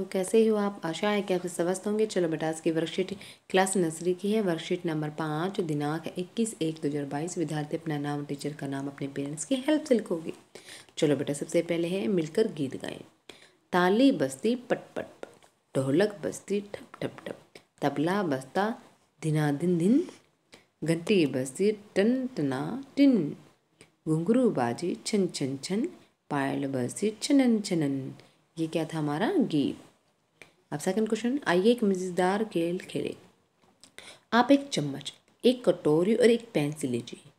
तो कैसे हो आप आशा है कि आप स्वस्थ होंगे चलो बेटा इसकी वर्कशीट क्लास नर्सरी की है वर्कशीट नंबर पाँच दिनांक इक्कीस एक दो हज़ार बाईस विद्यार्थी अपना नाम टीचर का नाम अपने पेरेंट्स की हेल्प से लिखोगे चलो बेटा सबसे पहले है मिलकर गीत गाएं ताली बस्ती पट पट ढोलक बस्ती ठप ठप ठप तबला बस्ता धिना धिन धिन घंटी बस्ती टन टना टिन घुघरू बाजी छन छन छन पायल बस्ती छनन छनन ये क्या था हमारा गीत अब सेकंड क्वेश्चन आइए एक मज़ेदार खेल खेलें आप एक चम्मच एक कटोरी और एक पेंसिल लीजिए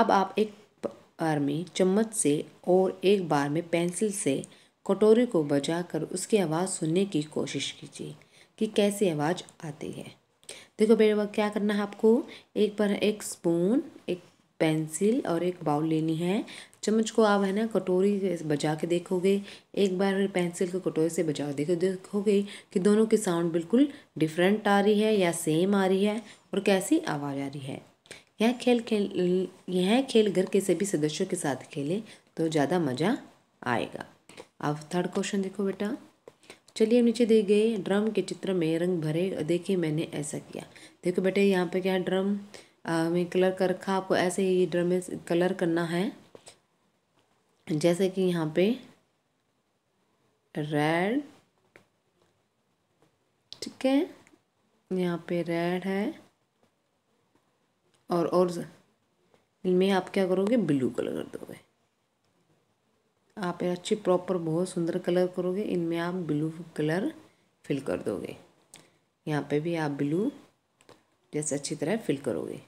अब आप एक बार में चम्मच से और एक बार में पेंसिल से कटोरी को बजाकर उसकी आवाज़ सुनने की कोशिश कीजिए कि कैसी आवाज़ आती है देखो बेटे वक्त क्या करना है आपको एक बार एक स्पून एक पेंसिल और एक बाउल लेनी है चम्मच को आप है ना कटोरी से बजा के देखोगे एक बार पेंसिल को कटोरी से बजा के देखो देखोगे कि दोनों की साउंड बिल्कुल डिफरेंट आ रही है या सेम आ रही है और कैसी आवाज़ आ रही है यह खेल खेल यह खेल घर के सभी सदस्यों के साथ खेलें तो ज़्यादा मज़ा आएगा अब थर्ड क्वेश्चन देखो बेटा चलिए नीचे दे गए ड्रम के चित्र में रंग भरे देखिए मैंने ऐसा किया देखो बेटे यहाँ पे क्या ड्रम में कलर कर रखा आपको ऐसे ही ड्रम में कलर करना है जैसे कि यहाँ पे रेड ठीक है यहाँ पे रेड है और और इनमें आप क्या करोगे ब्लू कलर कर दोगे आप अच्छी प्रॉपर बहुत सुंदर कलर करोगे इनमें आप ब्लू कलर फिल कर दोगे यहाँ पे भी आप ब्लू जैसे अच्छी तरह फिल करोगे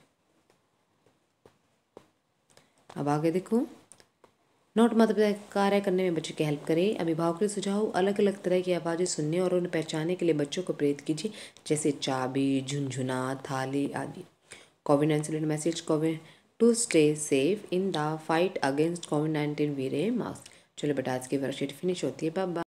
अब आगे देखो नॉट माता पिता कार्य करने में बच्चे की हेल्प करें अभिभावक के सुझाव अलग अलग तरह की आवाज़ें सुनने और उन्हें पहचानने के लिए बच्चों को प्रेरित कीजिए जैसे चाबी झुंझुना थाली आदि Covid nineteen message Covid to stay safe in the fight against Covid nineteen wear mask चलो बेटा आज की वर्कशीट फिनिश होती है बाबा